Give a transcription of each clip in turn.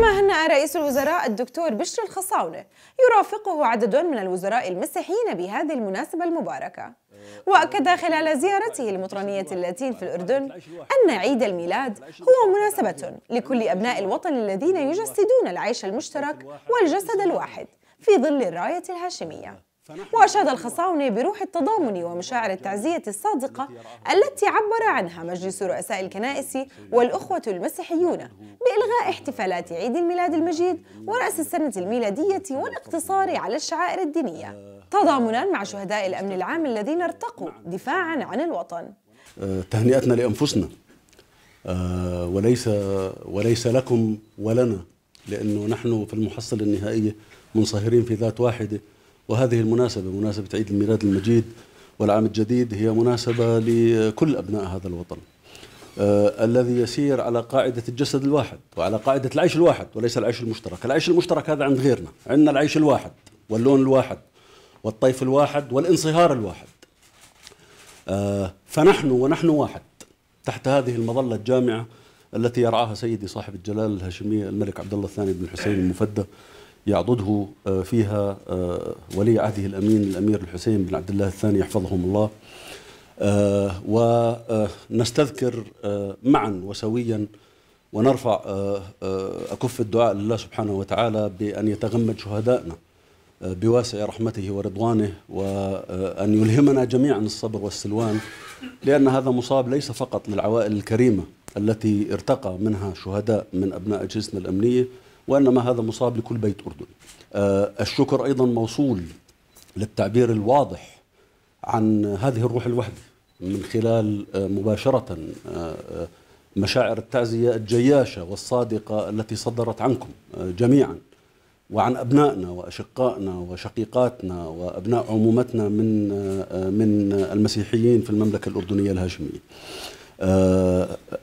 كما هنأ رئيس الوزراء الدكتور بشر الخصاونة يرافقه عدد من الوزراء المسيحيين بهذه المناسبة المباركة وأكد خلال زيارته المطرانية اللاتين في الأردن أن عيد الميلاد هو مناسبة لكل أبناء الوطن الذين يجسدون العيش المشترك والجسد الواحد في ظل الراية الهاشمية وأشاد الخصاونة بروح التضامن ومشاعر التعزية الصادقة التي عبر عنها مجلس رؤساء الكنائس والأخوة المسيحيون بإلغاء احتفالات عيد الميلاد المجيد ورأس السنة الميلادية والاقتصار على الشعائر الدينية تضامنا مع شهداء الأمن العام الذين ارتقوا دفاعا عن الوطن آه، تهنئتنا لأنفسنا آه، وليس وليس لكم ولنا لأنه نحن في المحصلة النهائية منصهرين في ذات واحدة وهذه المناسبة مناسبة عيد الميلاد المجيد والعام الجديد هي مناسبة لكل أبناء هذا الوطن آه الذي يسير على قاعدة الجسد الواحد وعلى قاعدة العيش الواحد وليس العيش المشترك العيش المشترك هذا عند غيرنا عندنا العيش الواحد واللون الواحد والطيف الواحد والانصهار الواحد آه فنحن ونحن واحد تحت هذه المظلة الجامعة التي يرعاها سيدي صاحب الجلال الهاشمية الملك عبد الله الثاني بن الحسين المفدى يعضده آه، فيها آه، ولي عهده الامين الامير الحسين بن عبد الله الثاني يحفظهم الله آه، ونستذكر معا وسويا ونرفع اكف الدعاء لله سبحانه وتعالى بان يتغمد شهدائنا بواسع رحمته ورضوانه وأن يلهمنا جميعا الصبر والسلوان لأن هذا مصاب ليس فقط للعوائل الكريمة التي ارتقى منها شهداء من أبناء أجهزتنا الأمنية وإنما هذا مصاب لكل بيت أردني آه، الشكر أيضا موصول للتعبير الواضح عن هذه الروح الوحدة من خلال آه، مباشرة آه، مشاعر التعزية الجياشة والصادقة التي صدرت عنكم جميعا وعن أبنائنا وأشقائنا وشقيقاتنا وأبناء عمومتنا من من المسيحيين في المملكة الأردنية الهاشمية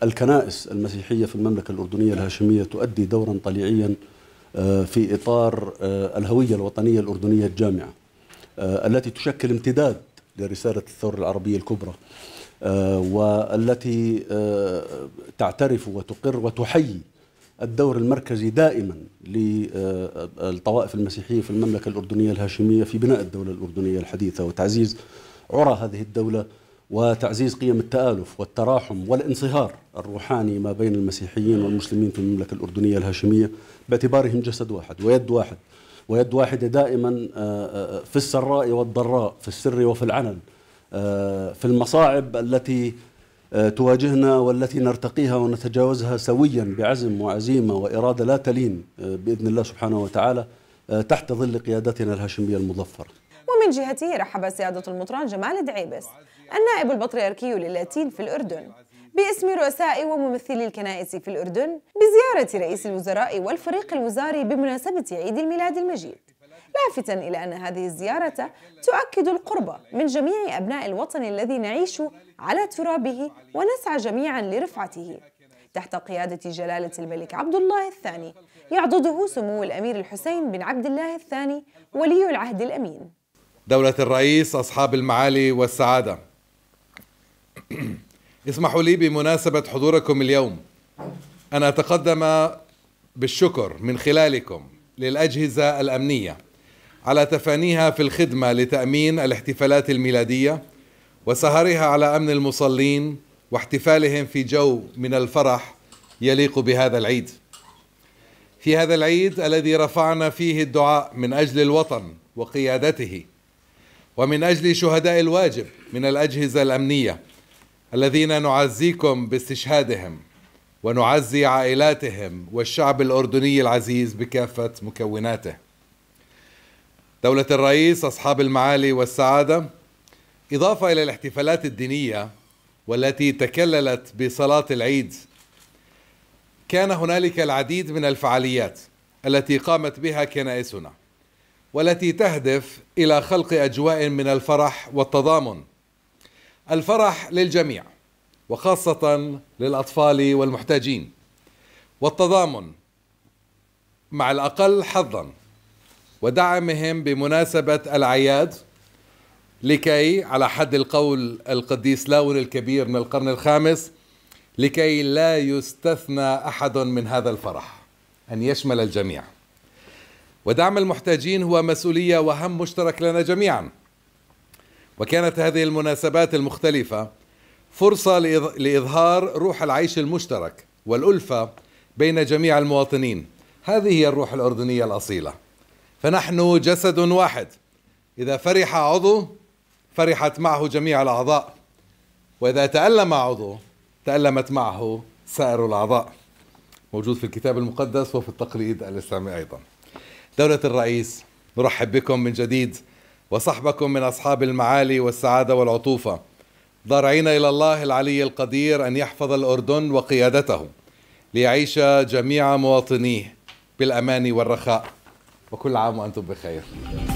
الكنائس المسيحية في المملكة الأردنية الهاشمية تؤدي دورا طليعيا آه، في إطار آه، الهوية الوطنية الأردنية الجامعة آه، التي تشكل امتداد لرسالة الثورة العربية الكبرى والتي تعترف وتقر وتحيي الدور المركزي دائما للطوائف المسيحيه في المملكه الاردنيه الهاشميه في بناء الدوله الاردنيه الحديثه وتعزيز عرى هذه الدوله وتعزيز قيم التآلف والتراحم والانصهار الروحاني ما بين المسيحيين والمسلمين في المملكة الأردنية الهاشمية باعتبارهم جسد واحد ويد واحد ويد واحدة دائما آه، آه، في السراء والضراء في السر وفي العلن آه، في المصاعب التي تواجهنا والتي نرتقيها ونتجاوزها سويا بعزم وعزيمة وإرادة لا تلين بإذن الله سبحانه وتعالى تحت ظل قيادتنا الهاشمية المظفرة ومن جهته رحب سيادة المطران جمال دعيبس النائب البطريركي للاتين في الأردن باسم رؤساء وممثلي الكنائس في الأردن بزيارة رئيس الوزراء والفريق الوزاري بمناسبة عيد الميلاد المجيد لافتا إلى أن هذه الزيارة تؤكد القرب من جميع أبناء الوطن الذي نعيش على ترابه ونسعى جميعا لرفعته تحت قيادة جلالة الملك عبد الله الثاني يعضده سمو الأمير الحسين بن عبد الله الثاني ولي العهد الأمين دولة الرئيس أصحاب المعالي والسعادة اسمحوا لي بمناسبة حضوركم اليوم أن أتقدم بالشكر من خلالكم للأجهزة الأمنية على تفانيها في الخدمة لتأمين الاحتفالات الميلادية وسهرها على أمن المصلين واحتفالهم في جو من الفرح يليق بهذا العيد في هذا العيد الذي رفعنا فيه الدعاء من أجل الوطن وقيادته ومن أجل شهداء الواجب من الأجهزة الأمنية الذين نعزيكم باستشهادهم ونعزي عائلاتهم والشعب الأردني العزيز بكافة مكوناته دولة الرئيس أصحاب المعالي والسعادة إضافة إلى الاحتفالات الدينية والتي تكللت بصلاة العيد كان هنالك العديد من الفعاليات التي قامت بها كنائسنا والتي تهدف الى خلق اجواء من الفرح والتضامن الفرح للجميع وخاصه للاطفال والمحتاجين والتضامن مع الاقل حظا ودعمهم بمناسبه الاعياد لكي على حد القول القديس لاون الكبير من القرن الخامس لكي لا يستثنى احد من هذا الفرح ان يشمل الجميع ودعم المحتاجين هو مسؤولية وهم مشترك لنا جميعا وكانت هذه المناسبات المختلفة فرصة لإظهار روح العيش المشترك والألفة بين جميع المواطنين هذه هي الروح الأردنية الأصيلة فنحن جسد واحد إذا فرح عضو فرحت معه جميع الأعضاء وإذا تألم عضو تألمت معه سائر الأعضاء موجود في الكتاب المقدس وفي التقليد الإسلامي أيضاً دولة الرئيس نرحب بكم من جديد وصحبكم من أصحاب المعالي والسعادة والعطوفة ضارعين إلى الله العلي القدير أن يحفظ الأردن وقيادته ليعيش جميع مواطنيه بالأمان والرخاء وكل عام وأنتم بخير